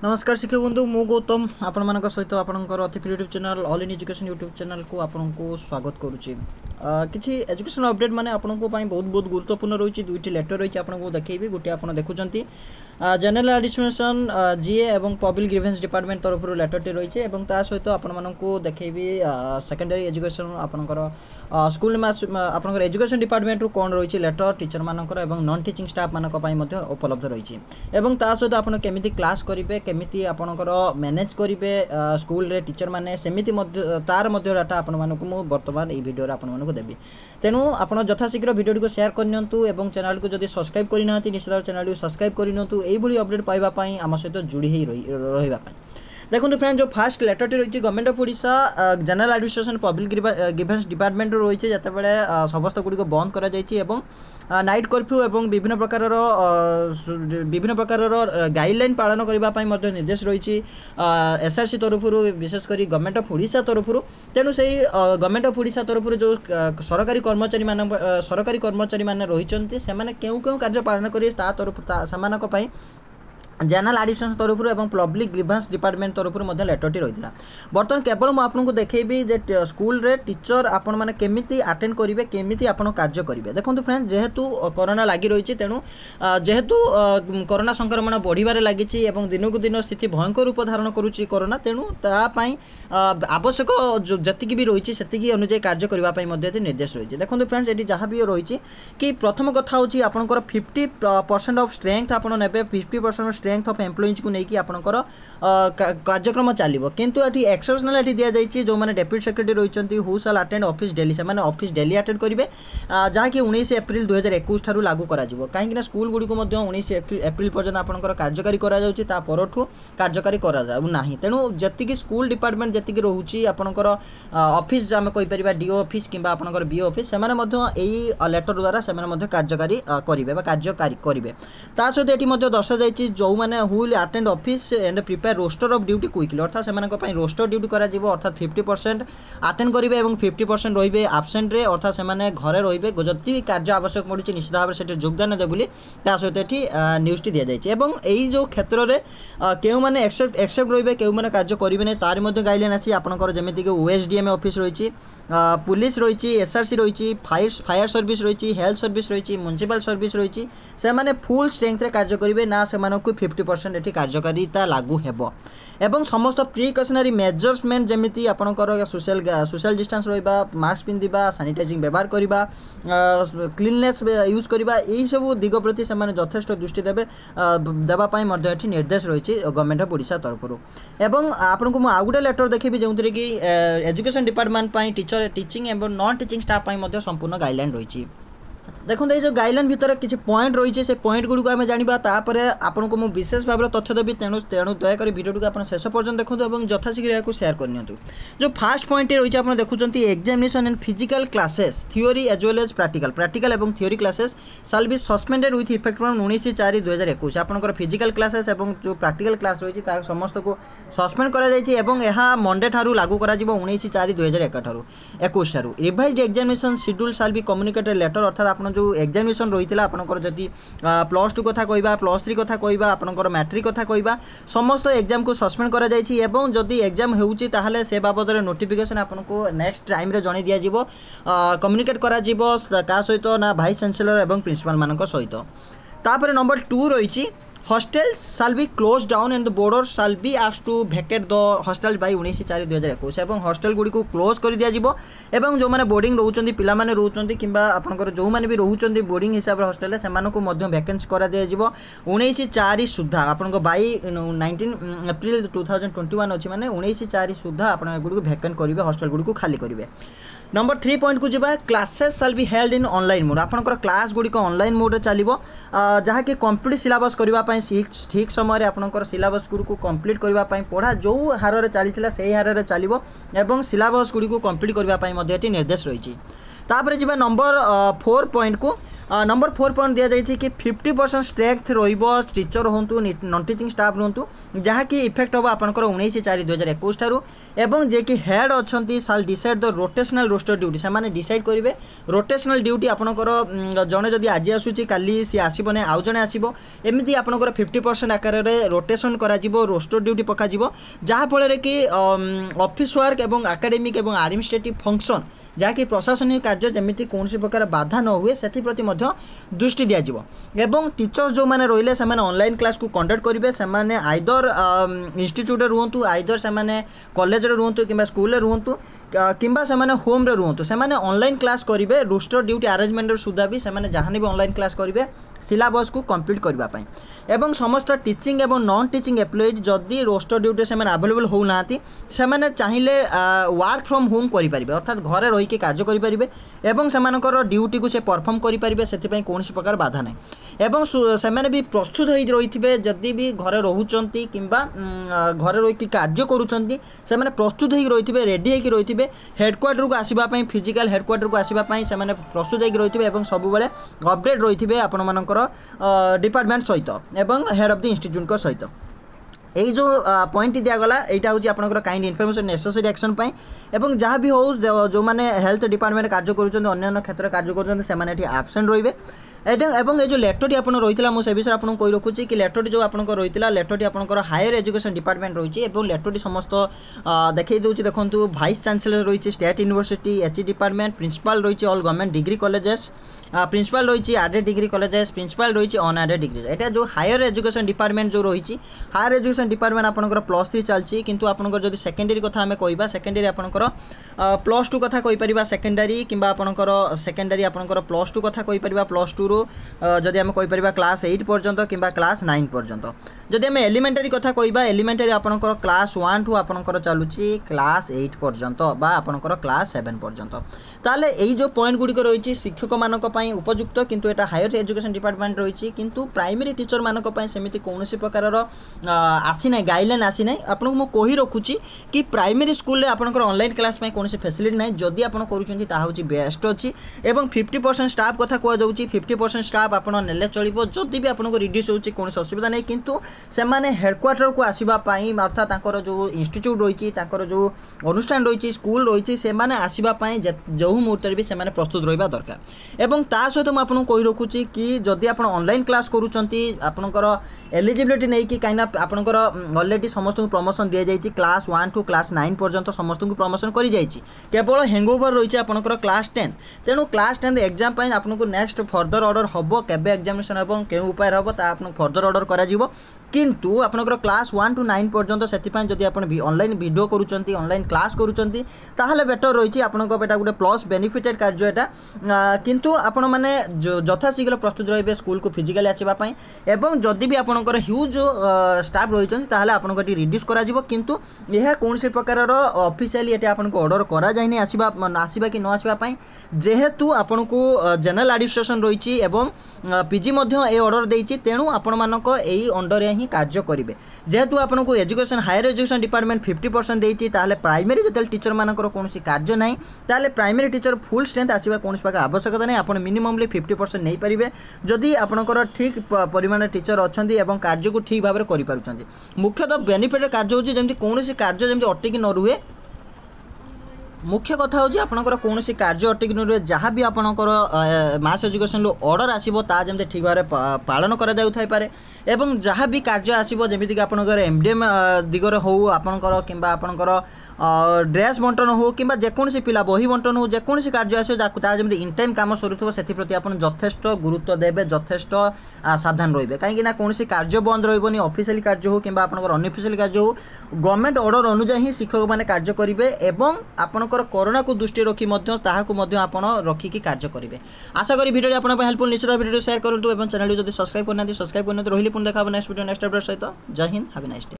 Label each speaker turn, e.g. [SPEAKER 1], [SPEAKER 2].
[SPEAKER 1] ନମସ୍କାର ଶିକ୍ଷକ ବନ୍ଧୁ ମୁଁ ଗୌତମ ଆପଣମାନଙ୍କ ସହିତ ଆପଣଙ୍କର ଅତିଫି YouTube channel all in education YouTube ଚ୍ୟାନେଲ୍କୁ ଆପଣଙ୍କୁ ସ୍ୱାଗତ କରୁଛି କିଛି ଏଜୁକେସନ୍ ଅପଡ଼େଟ୍ ମାନେ ଆପଣଙ୍କ ପାଇଁ ବହୁତ ବହୁତ ଗୁରୁତ୍ୱପୂର୍ଣ୍ଣ ରହିଛି ଦୁଇଟି ଲେଟର୍ ରହିଛି ଆପଣଙ୍କୁ ଦେଖେଇବି ଗୋଟିଏ ଆପଣ ଦେଖୁଛନ୍ତି ଜେନେରାଲ୍ ଆଡମିନିଷ୍ଟ୍ରେସନ୍ ଜିଏ ଏବଂ ପବ୍ଲିକ୍ ଗ୍ରିଭେନ୍ସ ଡିପାର୍ଟମେଣ୍ଟ ତରଫରୁ ଲେଟର୍ଟି ରହିଛି ଏବଂ ତା ସହିତ ଆପଣମାନଙ୍କୁ ଦେଖେଇବି ସେକେଣ୍ଡାରୀ ଏଜୁକେସନ୍ ଆପଣଙ୍କର ସ୍କୁଲ୍ ଆପଣଙ୍କର ଏଜୁକେସନ୍ ଡିପାର୍ଟମେଣ୍ଟରୁ କ'ଣ ରହିଛି ଲେଟର୍ ଟିଚର୍ମାନଙ୍କର ଏବଂ ନନ୍ ଟିଚିଂ ଷ୍ଟାଫ୍ମାନଙ୍କ ପାଇଁ ମଧ୍ୟ ଉପଲବ୍ଧ ରହିଛି ଏବଂ ତା ସହିତ ଆପଣ କେମିତି କ୍ଲାସ୍ କରିବେ କେମିତି ଆପଣଙ୍କର ମ୍ୟାନେଜ୍ କରିବେ ସ୍କୁଲରେ ଟିଚର୍ମାନେ ସେମିତି ମଧ୍ୟ ତା'ର ମଧ୍ୟ ଡାଟା ଆପଣମାନଙ୍କୁ ମୁଁ ବର୍ତ୍ତମାନ ଏଇ ଭିଡ଼ିଓରେ ଆପଣମାନଙ୍କୁ ଦେବି ତେଣୁ ଆପଣ ଯଥାଶୀଘ୍ର ଭିଡ଼ିଓଟିକୁ ସେୟାର କରିନିଅନ୍ତୁ ଏବଂ ଚ୍ୟାନେଲ୍କୁ ଯଦି ସବସ୍କ୍ରାଇବ୍ କରିନାହାନ୍ତି ନିଶ୍ଚିତ ଚ୍ୟାନେଲ୍କୁ ସବସ୍କ୍ରାଇବ୍ କରିନିଅନ୍ତୁ ଏଇଭଳି ଅପଡ଼େଟ୍ ପାଇବା ପାଇଁ ଆମ ସହିତ ଯୋଡ଼ି ହୋଇ ରହିବା ପାଇଁ দেখুন ফ্রেন্ড যে ফার্স্ট লেটরটি রয়েছে government of Odisha general administration public grievance department রয়েছে যেতবে সমস্ত গুড়ি বন্ধ করা যাইছে এবং নাইট কর্ফ্যু এবং বিভিন্ন প্রকারর বিভিন্ন প্রকারর গাইডলাইন পালন করা নির্দেশ রয়েছে এসআরসি তরফর বিশেষ করে গভর্নমেন্ট অফ ওড়িশা তরফর তেমন সেই গভর্নমেন্ট অফ ওড়িশা তরফর যে সরকারি কর্মচারী মান সরকারি কর্মচারী মানে রয়েছেন সে কেউ কেউ কার্য পালন করে তা তরফ সেমানক জেনারেল আডিশন তরফর এবং পব্লিক গ্রিভান্স ডিপার্টমেন্ট তরফর লেটরটি রয়েছে বর্তমান কেবল মু আপনার দেখেবি যে স্কুলরে টিচর আপনার মানে কেমিতি আটেন্ড করবে কেমিতি আপনার কার্য করবে দেখুন ফ্রেন্ড যেহেতু করোনা লাগি রয়েছে তেণু যেহেতু করোনা সংক্রমণ বড়িবার লাগিছে এবং দিনকু দিন স্থিতি ভয়ঙ্কর রূপ ধারণ করুচি করোনা তেমন তাপাই আবশ্যক যেতিকি বি রয়েছে সেতিকি অনুযায়ী কার্য করা এটি নির্দেশ রয়েছে দেখুন ফ্রেন্ডস এটি যা বি রয়েছে কি প্রথম কথা হচ্ছে আপনার ফিফটি পরসেন্ট অফ স্ট্রেংথ আপনার নেবে ফিফটি পরসেন্ট ଷ୍ଟ୍ରେଙ୍ଗଥ୍ ଅଫ୍ ଏମ୍ପ୍ଲୟିଜ୍କୁ ନେଇକି ଆପଣଙ୍କର କାର୍ଯ୍ୟକ୍ରମ ଚାଲିବ କିନ୍ତୁ ଏଠି ଏକ୍ସେପ୍ସନାଲ୍ ଏଠି ଦିଆଯାଇଛି ଯେଉଁମାନେ ଡେପୁଟି ସେକ୍ରେଟାରୀ ରହିଛନ୍ତି who shall attend office daily ସେମାନେ ଅଫିସ୍ ଡେଲି ଆଟେଣ୍ଡ କରିବେ ଯାହାକି ଉଣେଇଶ ଏପ୍ରିଲ ଦୁଇହଜାର ଏକୋଇଶ ଠାରୁ ଲାଗୁ କରାଯିବ କାହିଁକିନା ସ୍କୁଲଗୁଡ଼ିକୁ ମଧ୍ୟ ଉଣେଇଶ ଏପ୍ରିଲ ପର୍ଯ୍ୟନ୍ତ ଆପଣଙ୍କର କାର୍ଯ୍ୟକାରୀ କରାଯାଉଛି ତା ପରଠୁ କାର୍ଯ୍ୟକାରୀ କରାଯାଉ ନାହିଁ ତେଣୁ ଯେତିକି ସ୍କୁଲ ଡିପାର୍ଟମେଣ୍ଟ ଯେତିକି ରହୁଛି ଆପଣଙ୍କର ଅଫିସ୍ ଆମେ କହିପାରିବା ଡିଓ ଅଫିସ୍ କିମ୍ବା ଆପଣଙ୍କର ବିଓ ଅଫିସ୍ ସେମାନେ ମଧ୍ୟ ଏଇ ଲେଟର୍ ଦ୍ୱାରା ସେମାନେ ମଧ୍ୟ କାର୍ଯ୍ୟକାରୀ କରିବେ ବା କାର୍ଯ୍ୟକାରୀ କରିବେ ତା ସହିତ ଏଠି ମଧ୍ୟ ଦର୍ଶାଯାଇଛି ଯେଉଁ ଯେଉଁମାନେ who'll attend office and prepare roster of duty quickly ଅର୍ଥାତ୍ ସେମାନଙ୍କ ପାଇଁ ରୋଷ୍ଟର ଡ୍ୟୁଟି କରାଯିବ ଅର୍ଥାତ୍ ଫିଫ୍ଟି ପରସେଣ୍ଟ ଆଟେଣ୍ଡ କରିବେ ଏବଂ ଫିଫ୍ଟି ପରସେଣ୍ଟ ରହିବେ ଆବସେଣ୍ଟରେ ଅର୍ଥାତ୍ ସେମାନେ ଘରେ ରହିବେ ଯଦି ବି କାର୍ଯ୍ୟ ଆବଶ୍ୟକ ପଡ଼ୁଛି ନିଶ୍ଚିତ ଭାବରେ ସେଠି ଯୋଗଦାନ ଦେବେ ବୋଲି ତା ସହିତ ଏଠି ନ୍ୟୁଜ୍ଟି ଦିଆଯାଇଛି ଏବଂ ଏଇ ଯେଉଁ କ୍ଷେତ୍ରରେ କେଉଁମାନେ ଏକ୍ସେପ୍ଟ ଏକ୍ସେପ୍ଟ ରହିବେ କେଉଁମାନେ କାର୍ଯ୍ୟ କରିବେ ନାହିଁ ତାର ମଧ୍ୟ ଗାଇଡ଼ଲାଇନ୍ ଆସିଛି ଆପଣଙ୍କର ଯେମିତିକି ଓଏସ୍ଡିଏମ୍ ଅଫିସ୍ ରହିଛି পুলিশ রয়েছে এসআরসি রয়েছে ফায়ার ফায়ার সর্ভিস রয়েছে হেলথ সর্ভিস রয়েছে মুনিসিপাল সর্ভিস রয়েছে সেমানে ফুল স্ট্রেংথরে কার্য করবে না সেমানকু ফিফটি ପରସେଣ୍ଟ ଏଠି କାର୍ଯ୍ୟକାରିତା ଲାଗୁ ହେବ ଏବଂ ସମସ୍ତ ପ୍ରିକସନାରୀ ମେଜର୍ସମେଣ୍ଟ ଯେମିତି ଆପଣଙ୍କର ସୋସିଆଲ ସୋସିଆଲ ଡିଷ୍ଟାନ୍ସ ରହିବା ମାସ୍କ ପିନ୍ଧିବା ସାନିଟାଇଜିଂ ବ୍ୟବହାର କରିବା କ୍ଲିନନେସ୍ ୟୁଜ୍ କରିବା ଏହିସବୁ ଦିଗ ପ୍ରତି ସେମାନେ ଯଥେଷ୍ଟ ଦୃଷ୍ଟି ଦେବେ ଦେବା ପାଇଁ ମଧ୍ୟ ଏଠି ନିର୍ଦ୍ଦେଶ ରହିଛି ଗଭର୍ଣ୍ଣମେଣ୍ଟ ଅଫ୍ ଓଡ଼ିଶା ତରଫରୁ ଏବଂ ଆପଣଙ୍କୁ ମୁଁ ଆଉ ଗୋଟେ ଲେଟର୍ ଦେଖେଇବି ଯେଉଁଥିରେ କି ଏଜୁକେସନ୍ ଡିପାର୍ଟମେଣ୍ଟ ପାଇଁ ଟିଚର ଟିଚିଂ ଏବଂ ନନ୍ ଟିଚିଂ ଷ୍ଟାଫ୍ ପାଇଁ ମଧ୍ୟ ସମ୍ପୂର୍ଣ୍ଣ ଗାଇଡ଼ଲାଇନ୍ ରହିଛି দেখুন এই যে গাইডলাইন ভিতরে কিছু পয়েন্ট রয়েছে সে পয়েন্টগুলো আমি জাঁয়া তাপরে আপনার মু বিশেষ ভাবে তথ্য দেবি তেমন তেমন দয়াকরি ভিডিওটি আপনার শেষ পর্যন্ত দেখুন এবং যথাশীঘ্র এখন সেয়ার করে নিহত যে ফার্স্ট পয়েন্ট রয়েছে আপনার দেখুম examination and physical classes theory as well as practical practical এবং theory classes shall be suspended with effect from উনিশ চারি দুই হাজার একুশ আপনার ফিজিক্যাল ক্লাসেস এবং যে প্রাটিকাল ক্লাস রয়েছে তা সমস্ত সসপেন্ড করা যাই এবং এহা মন্ডে ঠার লাগু করা উনিশ চারি দুই হাজার একুশ ঠার revise examination schedule shall be communicated letter অর্থাৎ আপনার जो एक्जामेसन रही है आपंकर जदि प्लस टू कथा कहवा प्लस थ्री कथा कहवा आपंकर मैट्रिक कथा कहवा समस्त एक्जाम को सस्पेंड करदि एक्जाम होले से बाबद नोटिफिकेसन आपको नेक्स्ट टाइम जन दि कम्युनिकेट कर सहित ना भाइस चान्सेलर और प्रिन्सिपाल मान सहित तापर नंबर टू रही hostels shall be closed down and the border shall be asked to vacate the hostels by 19/4/2021 এবং hostel গুড়িକୁ ক্লোজ କରି ଦିଆଯିବ ଏବଂ ଯେଉଁମାନେ ବୋର୍ଡିଂ ରହୁଛନ୍ତି ପିଲାମାନେ ରହୁଛନ୍ତି କିମ୍ବା ଆପଣଙ୍କର ଯେଉଁମାନେ ବି ରହୁଛନ୍ତି ବୋର୍ଡିଂ ହିସାବରେ ହଷ୍ଟେଲରେ ସେମାନଙ୍କୁ ମଧ୍ୟ ଭ୍ୟାକେନ୍ସି କରାଦିଆଯିବ ଉଣେଇଶ ଚାରି ସୁଦ୍ଧା ଆପଣଙ୍କ by nineteen April two thousand twenty one ଅଛି ମାନେ ଉଣେଇଶ ଚାରି ସୁଦ୍ଧା ଆପଣ ଏଗୁଡ଼ିକୁ ଭ୍ୟାକେଣ୍ଟ କରିବେ ହଷ୍ଟେଲ ଗୁଡ଼ିକୁ ଖାଲି କରିବେ নম্বর 3 পয়েন্ট কো জবা classes shall be held in online mode আপোনকৰ ক্লাস গুডিক অনলাইন মোডৰে চলিব জহা কি কমপ্লিট সিলেবাস কৰিব পােয় 6 ঠিক সময়ৰে আপোনকৰ সিলেবাস গুডিক কমপ্লিট কৰিব পােয় পঢ়া যো হাৰৰে চলিছিল সেই হাৰৰে চলিব এবং সিলেবাস গুডিক কমপ্লিট কৰিব পােয় মধে এটি নিৰ্দেশ ৰৈচি তাৰ পাৰে জবা নম্বৰ 4 পয়েন্ট কো ନମ୍ବର ଫୋର୍ ପଏଣ୍ଟ ଦିଆଯାଇଛି କି ଫିଫ୍ଟି ପରସେଣ୍ଟ ଷ୍ଟ୍ରେଙ୍ଗଥ୍ ରହିବ ଟିଚର ହୁଅନ୍ତୁ ନନ୍ ଟିଚିଂ ଷ୍ଟାଫ୍ ରୁହନ୍ତୁ ଯାହାକି ଇଫେକ୍ଟ ହେବ ଆପଣଙ୍କର ଉଣେଇଶ ଚାରି ଦୁଇହଜାର ଏକୋଇଶ ଠାରୁ ଏବଂ ଯିଏକି ହେଡ୍ ଅଛନ୍ତି shall decide the rotational roster duty ସେମାନେ ଡିସାଇଡ୍ କରିବେ ରୋଟେସନାଲ୍ ଡ୍ୟୁଟି ଆପଣଙ୍କର ଜଣେ ଯଦି ଆଜି ଆସୁଛି କାଲି ସିଏ ଆସିବ ନାହିଁ ଆଉ ଜଣେ ଆସିବ ଏମିତି ଆପଣଙ୍କର ଫିଫ୍ଟି ପରସେଣ୍ଟ ଆକାରରେ ରୋଟେସନ୍ କରାଯିବ ରୋଷ୍ଟର ଡ୍ୟୁଟି ପକାଯିବ ଯାହାଫଳରେ କି ଅଫିସ୍ ୱାର୍କ ଏବଂ ଆକାଡେମିକ୍ ଏବଂ ଆଡମିନିଷ୍ଟ୍ରେଟିଭ୍ ଫଙ୍କସନ୍ ଯାହାକି ପ୍ରଶାସନିକ କାର୍ଯ୍ୟ ଯେମିତି କୌଣସି ପ୍ରକାର ବାଧା ନ ହୁଏ ସେଥିପ୍ରତି ମଧ୍ୟ ମଧ୍ୟ ଦୃଷ୍ଟି ଦିଆଯିବ ଏବଂ ଟିଚର୍ସ ଯେଉଁମାନେ ରହିଲେ ସେମାନେ ଅନଲାଇନ୍ କ୍ଲାସ୍କୁ କଣ୍ଡକ୍ଟ କରିବେ ସେମାନେ ଆଇଦର ଇନଷ୍ଟିଚ୍ୟୁଟ୍ରେ ରୁହନ୍ତୁ ଆଇଦର ସେମାନେ କଲେଜରେ ରୁହନ୍ତୁ କିମ୍ବା ସ୍କୁଲରେ ରୁହନ୍ତୁ କିମ୍ବା ସେମାନେ ହୋମ୍ରେ ରୁହନ୍ତୁ ସେମାନେ ଅନଲାଇନ୍ କ୍ଲାସ୍ କରିବେ ରୁଷ୍ଟର ଡ୍ୟୁଟି ଆରେଞ୍ଜମେଣ୍ଟରେ ସୁଦ୍ଧା ବି ସେମାନେ ଯାହାନେ ବି ଅନଲାଇନ୍ କ୍ଲାସ୍ କରିବେ ସିଲାବସ୍କୁ କମ୍ପ୍ଲିଟ୍ କରିବା ପାଇଁ ଏବଂ ସମସ୍ତ ଟିଚିଂ ଏବଂ ନନ୍ ଟିଚିଂ ଏମ୍ପ୍ଲୋଇଜ୍ ଯଦି ରୋଷ୍ଟର୍ ଡ୍ୟୁଟିରେ ସେମାନେ ଆଭେଲେବୁଲ୍ ହେଉନାହାନ୍ତି ସେମାନେ ଚାହିଁଲେ ୱାର୍କ ଫ୍ରମ୍ ହୋମ୍ କରିପାରିବେ ଅର୍ଥାତ୍ ଘରେ ରହିକି କାର୍ଯ୍ୟ କରିପାରିବେ ଏବଂ ସେମାନଙ୍କର ଡ୍ୟୁଟିକୁ ସେ ପରଫର୍ମ କରିପାରିବେ ସେଥିପାଇଁ କୌଣସି ପ୍ରକାର ବାଧା ନାହିଁ ଏବଂ ସେମାନେ ବି ପ୍ରସ୍ତୁତ ହୋଇ ରହିଥିବେ ଯଦି ବି ଘରେ ରହୁଛନ୍ତି କିମ୍ବା ଘରେ ରହିକି କାର୍ଯ୍ୟ କରୁଛନ୍ତି ସେମାନେ ପ୍ରସ୍ତୁତ ହୋଇକି ରହିଥିବେ ରେଡ଼ି ହୋଇକି ରହିଥିବେ ହେଡ଼କ୍ୱାର୍ଟରକୁ ଆସିବା ପାଇଁ ଫିଜିକାଲ୍ ହେଡ଼କ୍ୱାର୍ଟରକୁ ଆସିବା ପାଇଁ ସେମାନେ ପ୍ରସ୍ତୁତ ହୋଇକି ରହିଥିବେ ଏବଂ ସବୁବେଳେ ଅପଡ଼େଟ୍ ରହିଥିବେ ଆପଣମାନଙ୍କର ଡିପାର୍ଟମେଣ୍ଟ ସହିତ ଏବଂ ହେଡ୍ ଅଫ୍ ଦି ଇନଷ୍ଟିଚ୍ୟୁଟ୍ଙ୍କ ସହିତ এই যে পয়েন্টটি দিয়াগলা এইটা হচ্ছে আপনার কাইন্ড ইনফরমেশন নেসেসারি একশন পাই এবং যা বি হোক যে হেলথ ডিপার্টমেন্ট কার্য করছেন অন্যান্য ক্ষেত্রে কার্য করছেন সে এটি আবসেন্ট রয়েবে এটা এবং এই যে লেটরটি আপনার রয়েছে মু সে বিষয়ে আপনার কই রাখুছি কি লেটরটি যে আপনার রয়েছে লেটরটি আপনার হায়ার এজুকেশন ডিপার্টমেন্ট রয়েছে এবং লেটরটি সমস্ত দেখাই দেছি দেখুন ভাইস চ্যান্সেলর রয়েছে স্টেট ইউনিভার্সিটি এচি ডিপার্টমেন্ট প্রিন্সিপাল রয়েছে all government degree colleges principal রয়েছে আডেড ডিগ্রি কলেজেস প্রিন্সিপাল রয়েছে অন আডেড ডিগ্রি এটা যে হায়ার এজুকেশন ডিপার্টমেন্ট যে রয়েছে হায়ার এজুকেশন ডিপার্টমেন্ট আপনার প্লস থ্রি চলছে কিন্তু আপনার যদি সেকেন্ডারি কথা আমি কইবা সেকেন্ডারি আপনার প্লস টু কথা কইপার সেকেন্ডারি কিংবা আপনার সেকেন্ডারি আপনার প্লস টু কথা কইপার প্লস টু রু ଏହାକୁ ଯଦି ଆମେ କହିପାରିବା କ୍ଲାସ୍ ଏଇଟ୍ ପର୍ଯ୍ୟନ୍ତ କିମ୍ବା କ୍ଲାସ୍ ନାଇନ୍ ପର୍ଯ୍ୟନ୍ତ ଯଦି ଆମେ ଏଲିମେଣ୍ଟାରୀ କଥା କହିବା ଏଲିମେଣ୍ଟାରୀ ଆପଣଙ୍କର କ୍ଲାସ୍ ୱାନ୍ଠୁ ଆପଣଙ୍କର ଚାଲୁଛି କ୍ଲାସ୍ ଏଇଟ୍ ପର୍ଯ୍ୟନ୍ତ ବା ଆପଣଙ୍କର କ୍ଲାସ୍ ସେଭେନ୍ ପର୍ଯ୍ୟନ୍ତ ତାହେଲେ ଏଇ ଯେଉଁ ପଏଣ୍ଟ ଗୁଡ଼ିକ ରହିଛି ଶିକ୍ଷକମାନଙ୍କ ପାଇଁ ଉପଯୁକ୍ତ କିନ୍ତୁ ଏଇଟା ହାୟର ଏଜୁକେସନ୍ ଡିପାର୍ଟମେଣ୍ଟ ରହିଛି କିନ୍ତୁ ପ୍ରାଇମେରୀ ଟିଚରମାନଙ୍କ ପାଇଁ ସେମିତି କୌଣସି ପ୍ରକାରର ଆସିନାହିଁ ଗାଇଡ଼ଲାଇନ୍ ଆସିନାହିଁ ଆପଣଙ୍କୁ ମୁଁ କହି ରଖୁଛି କି ପ୍ରାଇମେରୀ ସ୍କୁଲରେ ଆପଣଙ୍କର ଅନଲାଇନ୍ କ୍ଲାସ୍ ପାଇଁ କୌଣସି ଫ୍ୟାସିଲିଟି ନାହିଁ ଯଦି ଆପଣ କରୁଛନ୍ତି ତାହା ହେଉଛି ବେଷ୍ଟ ଅଛି ଏବଂ ଫିଫ୍ଟି ପରସେଣ୍ଟ ଷ୍ଟାଫ୍ କଥା କୁହାଯାଉଛି ଫିଫ୍ଟି ଫିଫ୍ଟି ପରସେଣ୍ଟ ଷ୍ଟାଫ୍ ଆପଣ ନେଲେ ଚଳିବ ଯଦି ବି ଆପଣଙ୍କୁ ରିଡ୍ୟୁସ୍ ହେଉଛି କୌଣସି ଅସୁବିଧା ନାହିଁ କିନ୍ତୁ ସେମାନେ ହେଡ଼କ୍ୱାର୍ଟରକୁ ଆସିବା ପାଇଁ ଅର୍ଥାତ୍ ତାଙ୍କର ଯେଉଁ ଇନଷ୍ଟିଚ୍ୟୁଟ୍ ରହିଛି ତାଙ୍କର ଯେଉଁ ଅନୁଷ୍ଠାନ ରହିଛି ସ୍କୁଲ ରହିଛି ସେମାନେ ଆସିବା ପାଇଁ ଯେଉଁ ମୁହୂର୍ତ୍ତରେ ବି ସେମାନେ ପ୍ରସ୍ତୁତ ରହିବା ଦରକାର ଏବଂ ତା ସହିତ ମୁଁ ଆପଣଙ୍କୁ କହି ରଖୁଛି କି ଯଦି ଆପଣ ଅନଲାଇନ୍ କ୍ଲାସ୍ କରୁଛନ୍ତି ଆପଣଙ୍କର ଏଲିଜିବିଲିଟି ନେଇକି କାହିଁକିନା ଆପଣଙ୍କର ଅଲରେଡ଼ି ସମସ୍ତଙ୍କୁ ପ୍ରମୋସନ୍ ଦିଆଯାଇଛି class one to class nine ପର୍ଯ୍ୟନ୍ତ ସମସ୍ତଙ୍କୁ ପ୍ରମୋସନ୍ କରିଯାଇଛି କେବଳ ହ୍ୟାଙ୍ଗଓଭର୍ ରହିଛି ଆପଣଙ୍କର କ୍ଲାସ୍ ଟେନ୍ଥ ତେଣୁ କ୍ଲାସ୍ ଟେନ୍ଥ ଏକ୍ଜାମ୍ ପାଇଁ ଆପଣଙ୍କୁ ନେକ୍ସଟ ଫର୍ଦର অৰ্ডাৰ হ'ব কেবে এক্সামিনেশ্যন হ'ব কেও উপায় হ'ব তাৰ আপোনাক ফৰ্দাৰ অৰ্ডাৰ কৰা কিন্তু আপোনাকৰ ক্লাছ 1 টু 9 পৰ্যন্ত সেইতিয়াৰ যদি আপোনবি অনলাইন ভিডিঅ' কৰুচନ୍ତି অনলাইন ক্লাছ কৰুচନ୍ତି таহলে বেটা ৰৈচি আপোনাক বেটা গুটে প্লাস बेनिফিটেড কৰে এটা কিন্তু আপোন মানে যথাছি গলো প্ৰস্তুত ৰৈবে স্কুলক ফিজিকালি اچিবা পাৰা আৰু যদিবি আপোনাকৰ হিউজ ষ্টাফ ৰৈচନ୍ତି таহলে আপোনাকটি ৰিডিউছ কৰা যাব কিন্তু এহে কোনসি প্ৰকাৰৰ অফিচিয়ালি এটে আপোনাক অৰ্ডাৰ কৰা যায় নাই আছিবাকি ন আছিবাকি পাৰা যেহেতু আপোনাকো জেনেৰেল এডministration ৰৈচি আৰু পিজি মদ্ধে এ অৰ্ডাৰ দেইচি তেণু আপোনমানক এই আণ্ডৰী ହିଁ କାର୍ଯ୍ୟ କରିବେ ଯେହେତୁ ଆପଣଙ୍କୁ education higher education department fifty percent ଦେଇଛି ତାହେଲେ ପ୍ରାଇମେରୀ ଯେତେବେଳେ ଟିଚରମାନଙ୍କର କୌଣସି କାର୍ଯ୍ୟ ନାହିଁ ତାହେଲେ ପ୍ରାଇମେରୀ ଟିଚର ଫୁଲ୍ ଷ୍ଟ୍ରେନ୍ଥ ଆସିବା କୌଣସି ପ୍ରକାର ଆବଶ୍ୟକତା ନାହିଁ ଆପଣ ମିନିମମ୍ଲି ଫିଫ୍ଟି ପରସେଣ୍ଟ ନେଇପାରିବେ ଯଦି ଆପଣଙ୍କର ଠିକ୍ ପରିମାଣରେ ଟିଚର ଅଛନ୍ତି ଏବଂ କାର୍ଯ୍ୟକୁ ଠିକ୍ ଭାବରେ କରିପାରୁଛନ୍ତି ମୁଖ୍ୟତଃ ବେନିଫିଟ୍ କାର୍ଯ୍ୟ ହେଉଛି ଯେମିତି କୌଣସି କାର୍ଯ୍ୟ ଯେମିତି ଅଟକି ନ ରୁହେ ମୁଖ୍ୟ କଥା ହେଉଛି ଆପଣଙ୍କର କୌଣସି କାର୍ଯ୍ୟ ଅଟକି ନ ରୁହେ ଯାହା ବି ଆପଣଙ୍କର ମାସ୍ ଏଜୁକେସନ୍ରୁ ଅର୍ଡ଼ର ଆସିବ ତାହା ଯେମିତି ଠିକ୍ ଭାବରେ ପାଳନ କରାଯାଉଥାଇପାରେ ଏବଂ ଯାହା ବି କାର୍ଯ୍ୟ ଆସିବ ଯେମିତିକି ଆପଣଙ୍କର ଏମ୍ ଡି ଏମ୍ ଦିଗରେ ହେଉ ଆପଣଙ୍କର କିମ୍ବା ଆପଣଙ୍କର ଡ୍ରେସ୍ ବଣ୍ଟନ ହେଉ କିମ୍ବା ଯେକୌଣସି ପିଲା ବହି ବଣ୍ଟନ ହେଉ ଯେକୌଣସି କାର୍ଯ୍ୟ ଆସିବ ଯାହାକୁ ତା ଯେମିତି ଇନ୍ ଟାଇମ୍ କାମ ସରୁଥିବ ସେଥିପ୍ରତି ଆପଣ ଯଥେଷ୍ଟ ଗୁରୁତ୍ୱ ଦେବେ ଯଥେଷ୍ଟ ସାବଧାନ ରହିବେ କାହିଁକିନା କୌଣସି କାର୍ଯ୍ୟ ବନ୍ଦ ରହିବନି ଅଫିସିଆଲି କାର୍ଯ୍ୟ ହେଉ କିମ୍ବା ଆପଣଙ୍କର ଅନଅଫିସିଆଲି କାର୍ଯ୍ୟ ହେଉ ଗଭର୍ଣ୍ଣମେଣ୍ଟ ଅର୍ଡ଼ର ଅନୁଯାୟୀ ହିଁ ଶିକ୍ଷକମାନେ କାର୍ଯ୍ୟ କରିବେ ଏବଂ ଆପଣଙ୍କର ଆପଣଙ୍କର କରୋନାକୁ ଦୃଷ୍ଟିରେ ରଖି ମଧ୍ୟ ତାହାକୁ ମଧ୍ୟ ଆପଣ ରଖିକି କାର୍ଯ୍ୟ କରିବେ ଆଶା କরি ভিডিওটি আপনার হেল্পফুল নিশ্চিত ভিডিওটি সেয়ার করতু এবং চ্যানেলটি যদি সবসক্রাইব করতে সবসক্রাইব করতে রহলে পুনঃ দেখা হবে নেক্সট ভিডিও নেক্সট আপডেট সহ জয় হিন্দ হ্যাভ নাইস ডে